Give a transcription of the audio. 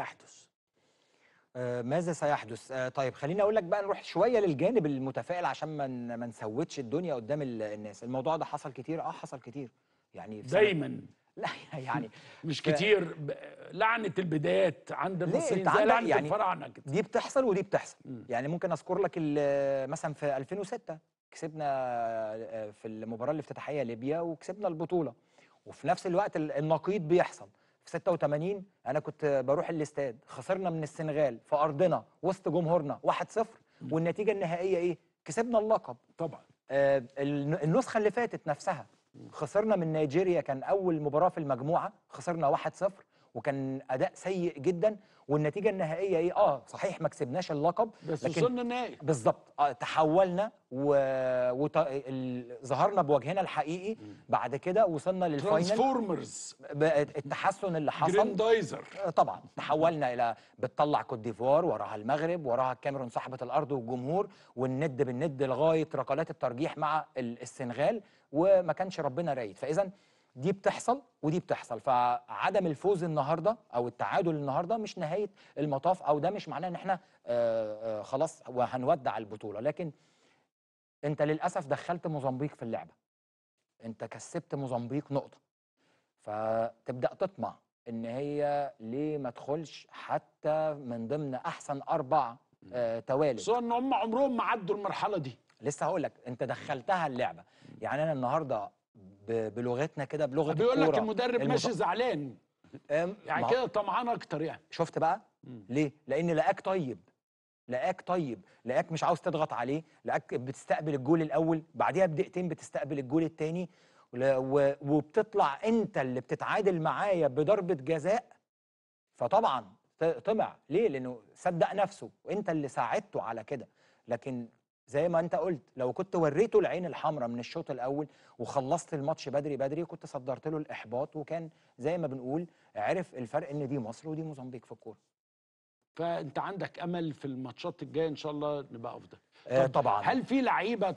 يحدث آه، ماذا سيحدث آه، طيب خليني اقول لك بقى نروح شويه للجانب المتفائل عشان ما ما نسوتش الدنيا قدام الناس الموضوع ده حصل كتير اه حصل كتير يعني دايما لا يعني مش ف... كتير ب... لعنه البدايات عند المصريين زي لعنه يعني الفراعنه دي بتحصل ودي بتحصل م. يعني ممكن اذكر لك مثلا في 2006 كسبنا آه، في المباراه الافتتاحيه ليبيا وكسبنا البطوله وفي نفس الوقت النقيض بيحصل 86 انا كنت بروح الاستاد خسرنا من السنغال في ارضنا وسط جمهورنا 1-0 والنتيجه النهائيه ايه كسبنا اللقب طبعا آه النسخه اللي فاتت نفسها خسرنا من نيجيريا كان اول مباراه في المجموعه خسرنا 1-0 وكان اداء سيء جدا والنتيجه النهائيه ايه اه صحيح ما كسبناش اللقب بس وصلنا النهائي بالظبط آه تحولنا و... وط... ال... ظهرنا بوجهنا الحقيقي بعد كده وصلنا للفاينل ترانسفورمرز ب... التحسن اللي حصل جرين دايزر آه، طبعا تحولنا الى بتطلع كوت ديفوار وراها المغرب وراها الكاميرون صاحبه الارض والجمهور والند بالند لغايه ركلات الترجيح مع السنغال وما كانش ربنا رايد فاذا دي بتحصل ودي بتحصل فعدم الفوز النهارده او التعادل النهارده مش نهايه المطاف او ده مش معناه ان احنا آه، آه، خلاص وهنودع البطوله لكن انت للاسف دخلت موزمبيق في اللعبه انت كسبت موزمبيق نقطه فتبدا تطمع ان هي ليه ما تدخلش حتى من ضمن احسن اربع آه، توالد بس ان هم عمرهم ما عدوا المرحله دي لسه هقول لك انت دخلتها اللعبه يعني انا النهارده بلغتنا كده بلغه آه، بيقول لك المدرب المط... ماشي زعلان يعني كده طمعان اكتر يعني شفت بقى مم. ليه لان لقاك طيب لقاك طيب لقاك مش عاوز تضغط عليه لقاك بتستقبل الجول الاول بعديها بدقيقتين بتستقبل الجول الثاني وبتطلع انت اللي بتتعادل معايا بضربه جزاء فطبعا طمع ليه لانه صدق نفسه وانت اللي ساعدته على كده لكن زي ما انت قلت لو كنت وريته العين الحمراء من الشوط الاول وخلصت الماتش بدري بدري كنت صدرت له الاحباط وكان زي ما بنقول عرف الفرق ان دي مصر ودي موزمبيق في الكوره فانت عندك امل في الماتشات الجايه ان شاء الله نبقى افضل آه، طبعا هل في لعيبه